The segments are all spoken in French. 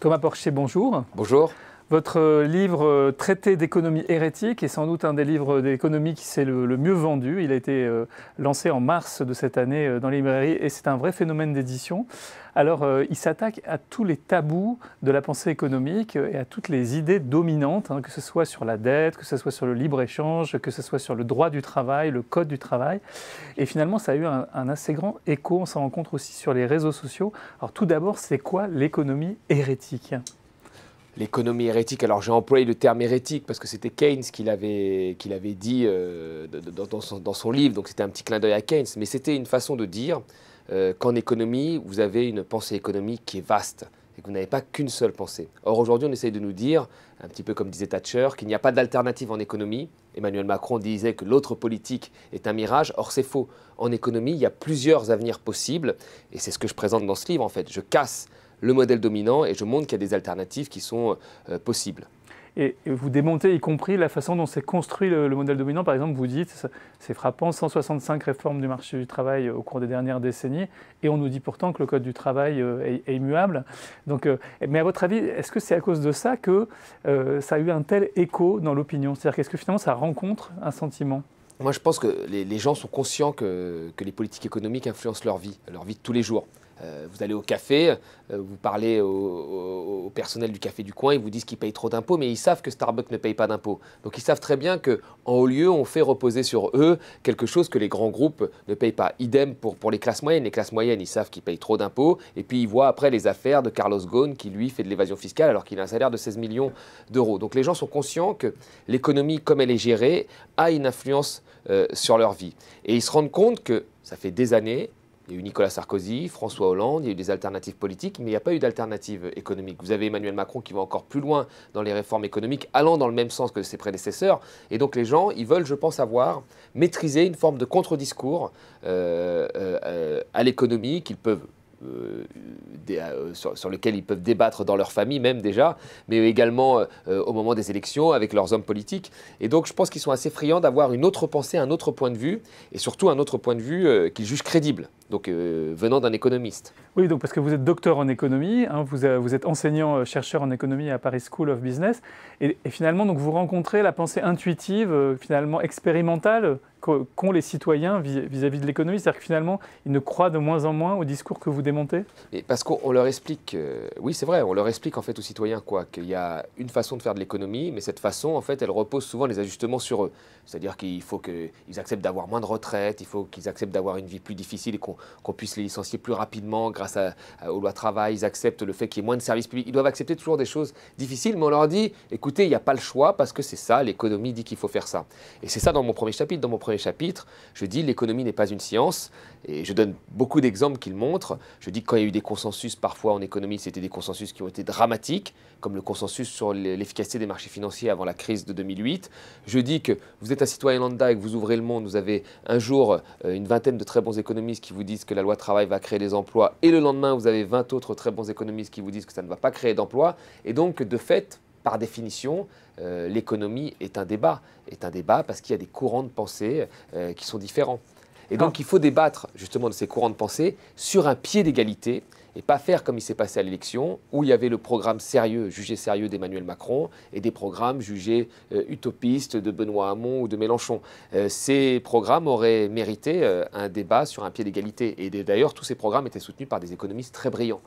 Thomas Porcher, bonjour. Bonjour. Votre euh, livre euh, Traité d'économie hérétique est sans doute un des livres d'économie qui s'est le, mieux vendu. Il a été euh, lancé en mars de cette année dans les librairies et c'est un vrai phénomène d'édition. Alors, il s'attaque à tous les tabous de la pensée économique et à toutes les idées dominantes, hein, que ce soit sur la dette, que ce soit sur le libre-échange, que ce soit sur le droit du travail, le code du travail. Et finalement, ça a eu un, un assez grand écho. On s'en rencontre aussi sur les réseaux sociaux. Alors, tout d'abord, c'est quoi l'économie hérétique l'économie hérétique. Alors j'ai employé le terme hérétique parce que c'était Keynes qui l'avait, qui l'avait dit euh, dans, son, dans, son, livre, donc c'était un petit clin d'œil à Keynes, mais c'était une façon de dire euh, qu'en économie, vous avez une pensée économique qui est vaste et que vous n'avez pas qu'une seule pensée. Or aujourd'hui, on essaye de nous dire, un petit peu comme disait Thatcher, qu'il n'y a pas d'alternative en économie. Emmanuel Macron disait que l'autre politique est un mirage. Or c'est faux. En économie, il y a plusieurs avenirs possibles et c'est ce que je présente dans ce livre en fait. Je casse le modèle dominant et je montre qu'il y a des alternatives qui sont euh, possibles. Et vous démontez y compris la façon dont s'est construit le, modèle dominant. Par exemple, vous dites, c'est frappant, 165 réformes du marché du travail euh, au cours des dernières décennies, et on nous dit pourtant que le code du travail euh, est, immuable. Donc, mais à votre avis, est-ce que c'est à cause de ça que ça a eu un tel écho dans l'opinion C'est-à-dire qu'est-ce que finalement ça rencontre un sentiment moi, je pense que les, gens sont conscients que, que, les politiques économiques influencent leur vie, leur vie de tous les jours. Euh, vous allez au café, euh, vous parlez au, personnel du café du coin, ils vous disent qu'ils payent trop d'impôts, mais ils savent que Starbucks ne paye pas d'impôts. Donc ils savent très bien qu'en haut lieu, on fait reposer sur eux quelque chose que les grands groupes ne payent pas. Idem pour, pour les classes moyennes. Les classes moyennes, ils savent qu'ils payent trop d'impôts, et puis ils voient après les affaires de Carlos Ghosn qui lui fait de l'évasion fiscale alors qu'il a un salaire de 16 millions d'euros. Donc les gens sont conscients que l'économie, comme elle est gérée, a une influence euh, sur leur vie. Et ils se rendent compte que ça fait des années il y a eu Nicolas Sarkozy, François Hollande, il y a eu des alternatives politiques, mais il n'y a pas eu d'alternative économique. Vous avez Emmanuel Macron qui va encore plus loin dans les réformes économiques, allant dans le même sens que ses prédécesseurs. Et donc les gens, ils veulent, je pense, avoir maîtrisé une forme de contre-discours euh, euh, à l'économie euh, sur, lequel ils peuvent débattre dans leur famille même déjà, mais également au moment des élections avec leurs hommes politiques. Et donc je pense qu'ils sont assez friands d'avoir une autre pensée, un autre point de vue, et surtout un autre point de vue qu'ils jugent crédible donc euh, venant d'un économiste. Oui, donc parce que vous êtes docteur en économie, hein, vous, euh, vous, êtes enseignant euh, chercheur en économie à Paris School of Business, et, finalement donc vous rencontrez la pensée intuitive, finalement expérimentale qu'ont les citoyens vis-à-vis de l'économie, c'est-à-dire que finalement ils ne croient de moins en moins au discours que vous démontez. Et parce qu'on leur explique, oui c'est vrai, on leur explique en fait aux citoyens quoi, qu'il y a une façon de faire de l'économie, mais cette façon en fait elle repose souvent les ajustements sur eux, c'est-à-dire qu'il faut qu'ils acceptent d'avoir moins de retraite, il faut qu'ils acceptent d'avoir une vie plus difficile et qu'on qu'on puisse les licencier plus rapidement grâce aux lois travail. Ils acceptent le fait qu'il y ait moins de services publics. Ils doivent accepter toujours des choses difficiles, mais on leur dit écoutez, il n'y a pas le choix parce que c'est ça, l'économie dit qu'il faut faire ça. Et c'est ça dans mon premier chapitre. Dans mon premier chapitre, je dis l'économie n'est pas une science et je donne beaucoup d'exemples qui le montrent. Je dis que quand il y a eu des consensus, parfois en économie, c'était des consensus qui ont été dramatiques, comme le consensus sur l'efficacité des marchés financiers avant la crise de 2008. Je dis que vous êtes un citoyen lambda et que vous ouvrez le monde, vous avez un jour euh, une vingtaine de très bons économistes qui vous disent disent que la loi travail va créer des emplois et le lendemain, vous avez 20 autres très bons économistes qui vous disent que ça ne va pas créer d'emplois. Et donc, de fait, par définition, euh, l'économie est un débat. Est un débat parce qu'il y a des courants de pensée euh, qui sont différents. Et donc, ah. il faut débattre justement de ces courants de pensée sur un pied d'égalité et pas faire comme il s'est passé à l'élection, où il y avait le programme sérieux, jugé sérieux d'Emmanuel Macron, et des programmes jugés euh, utopistes de Benoît Hamon ou de Mélenchon. Euh, ces programmes auraient mérité euh, un débat sur un pied d'égalité, et d'ailleurs tous ces programmes étaient soutenus par des économistes très brillants.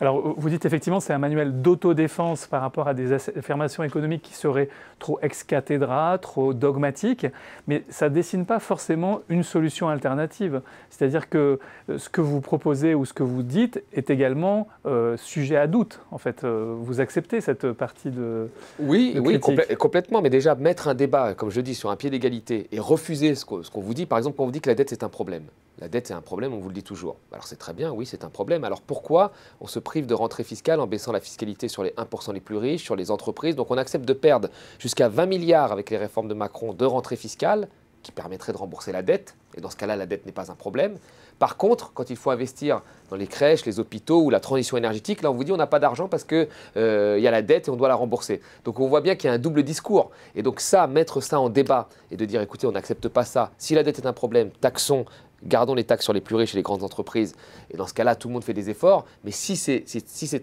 Alors, vous dites effectivement que c'est un manuel d'autodéfense par rapport à des affirmations économiques qui seraient trop ex cathedra, trop dogmatiques, mais ça ne dessine pas forcément une solution alternative. C'est-à-dire que euh, ce que vous proposez ou ce que vous dites est également euh, sujet à doute. En fait, euh, vous acceptez cette partie de. Oui, oui, complètement. Mais déjà, mettre un débat, comme je dis, sur un pied d'égalité et refuser ce qu'on vous dit, par exemple, quand on vous dit que la dette c'est un problème. La dette, est un problème, on vous le dit toujours. Alors c'est très bien, oui, c'est un problème. Alors pourquoi on se prive de rentrée fiscale en baissant la fiscalité sur les 1% les plus riches, sur les entreprises Donc on accepte de perdre jusqu'à 20 milliards avec les réformes de Macron de rentrée fiscale qui permettrait de rembourser la dette. Et dans ce cas-là, la dette n'est pas un problème. Par contre, quand il faut investir dans les crèches, les hôpitaux ou la transition énergétique, là, on vous dit on n'a pas d'argent parce qu'il euh, y a la dette et on doit la rembourser. Donc on voit bien qu'il y a un double discours. Et donc ça, mettre ça en débat et de dire écoutez, on n'accepte pas ça. Si la dette est un problème, taxons gardons les taxes sur les plus riches et les grandes entreprises. Et dans ce cas-là, tout le monde fait des efforts. Mais si c'est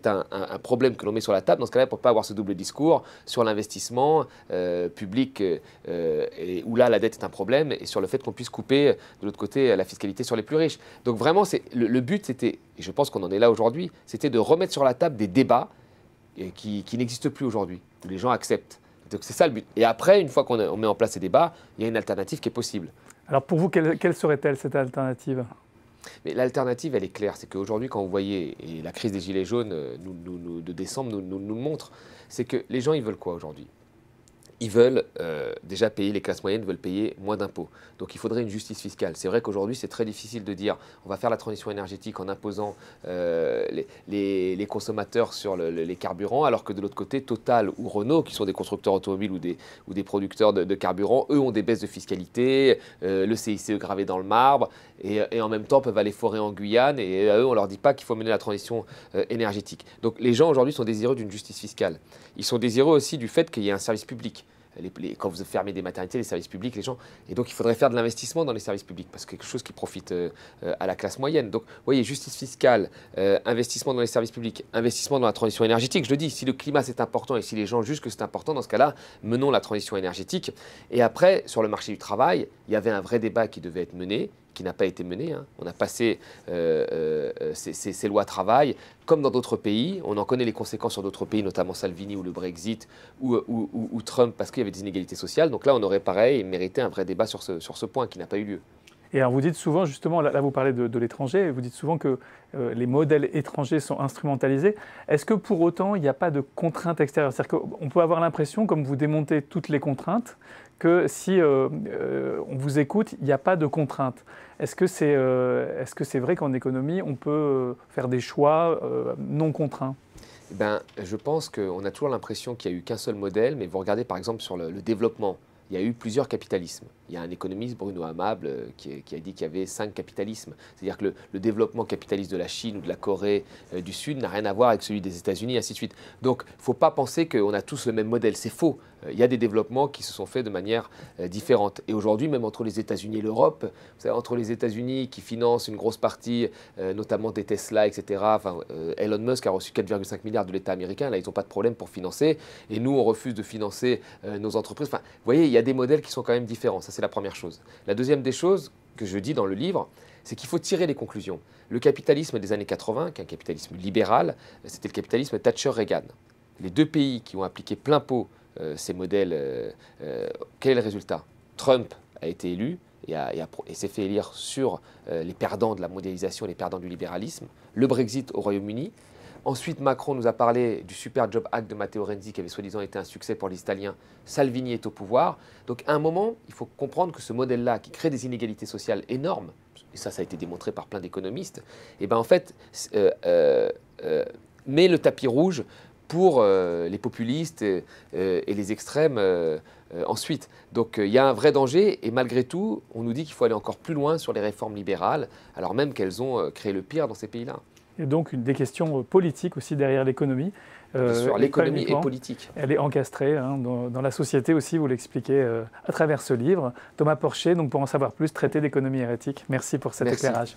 un, problème que l'on met sur la table, dans ce cas-là, pour ne pas avoir ce double discours sur l'investissement euh, public, euh, et, où là, la dette est un problème, et sur le fait qu'on puisse couper, euh, de l'autre côté, la fiscalité sur les plus riches. Donc vraiment, le, but, c'était, et je pense qu'on en est là aujourd'hui, c'était de remettre sur la table des débats qui, n'existent plus aujourd'hui, que les gens acceptent. Donc c'est ça le but. Et après, une fois qu'on met en place ces débats, il y a une alternative qui est possible. Alors pour vous, quelle, serait-elle cette alternative mais l'alternative, elle est claire. C'est qu'aujourd'hui, quand vous voyez, et la crise des Gilets jaunes euh, de décembre nous, le montre, c'est que les gens, ils veulent quoi aujourd'hui ils veulent euh, déjà payer, les classes moyennes veulent payer moins d'impôts. Donc il faudrait une justice fiscale. C'est vrai qu'aujourd'hui, c'est très difficile de dire on va faire la transition énergétique en imposant euh, les, consommateurs sur les carburants, alors que de l'autre côté, Total ou Renault, qui sont des constructeurs automobiles ou des, ou des producteurs de, carburants, eux ont des baisses de fiscalité, euh, le CICE gravé dans le marbre, et, et, en même temps peuvent aller forer en Guyane, et à eux, on ne leur dit pas qu'il faut mener la transition énergétique. Donc les gens aujourd'hui sont désireux d'une justice fiscale. Ils sont désireux aussi du fait qu'il y ait un service public quand vous fermez des maternités, les services publics, les gens. Et donc, il faudrait faire de l'investissement dans les services publics, parce que quelque chose qui profite euh, euh, à la classe moyenne. Donc, vous voyez, justice fiscale, euh, investissement dans les services publics, investissement dans la transition énergétique. Je le dis, si le climat c'est important et si les gens jugent que c'est important, dans ce cas-là, menons la transition énergétique. Et après, sur le marché du travail, il y avait un vrai débat qui devait être mené qui n'a pas été menée. Hein. On a passé euh, euh, euh, ces, lois travail, comme dans d'autres pays. On en connaît les conséquences sur d'autres pays, notamment Salvini ou le Brexit ou, Trump, parce qu'il y avait des inégalités sociales. Donc là, on aurait pareil mérité un vrai débat sur ce, point qui n'a pas eu lieu. Et alors vous dites souvent, justement, là, vous parlez de, de l'étranger, vous dites souvent que les modèles étrangers sont instrumentalisés. Est-ce que pour autant il n'y a pas de contraintes extérieures C'est-à-dire qu'on peut avoir l'impression, comme vous démontez toutes les contraintes, que si euh, euh, on vous écoute, il n'y a pas de contraintes. Est-ce que c'est euh, vrai qu'en économie, on peut faire des choix non contraints eh ben, Je pense qu'on a toujours l'impression qu'il n'y a eu qu'un seul modèle, mais vous regardez par exemple sur le, le développement, il y a eu plusieurs capitalismes il y a un économiste, Bruno Amable, euh, qui, a dit qu'il y avait cinq capitalismes. C'est-à-dire que le, développement capitaliste de la Chine ou de la Corée euh, du Sud n'a rien à voir avec celui des États-Unis, ainsi de suite. Donc, il ne faut pas penser qu'on a tous le même modèle. C'est faux. Euh, il y a des développements qui se sont faits de manière différente. Et aujourd'hui, même entre les États-Unis et l'Europe, entre les États-Unis qui financent une grosse partie, notamment des Tesla, etc. Enfin, Elon Musk a reçu 4,5 milliards de l'État américain. Là, ils n'ont pas de problème pour financer. Et nous, on refuse de financer nos entreprises. Enfin, vous voyez, il y a des modèles qui sont quand même différents. Ça, la première chose. La deuxième des choses que je dis dans le livre, c'est qu'il faut tirer les conclusions. Le capitalisme des années 80, qui est un capitalisme libéral, euh, c'était le capitalisme Thatcher-Reagan. Les deux pays qui ont appliqué plein pot euh, ces modèles, euh, quel est le résultat Trump a été élu et, et s'est fait élire sur les perdants de la mondialisation, les perdants du libéralisme. Le Brexit au Royaume-Uni, Ensuite, Macron nous a parlé du super job act de Matteo Renzi qui avait soi-disant été un succès pour les Italiens. Salvini est au pouvoir. Donc à un moment, il faut comprendre que ce modèle-là, qui crée des inégalités sociales énormes, et ça, ça a été démontré par plein d'économistes, et eh ben en fait, euh, euh, euh, met le tapis rouge pour les populistes et, et les extrêmes ensuite. Donc il y a un vrai danger, et malgré tout, on nous dit qu'il faut aller encore plus loin sur les réformes libérales, alors même qu'elles ont créé le pire dans ces pays-là et donc une, des questions euh, politiques aussi derrière l'économie. Euh, Sur l'économie et politique. Elle est encastrée hein, dans, la société aussi, vous l'expliquez euh, à travers ce livre. Thomas Porcher, donc pour en savoir plus, traité d'économie hérétique. Merci pour cet éclairage.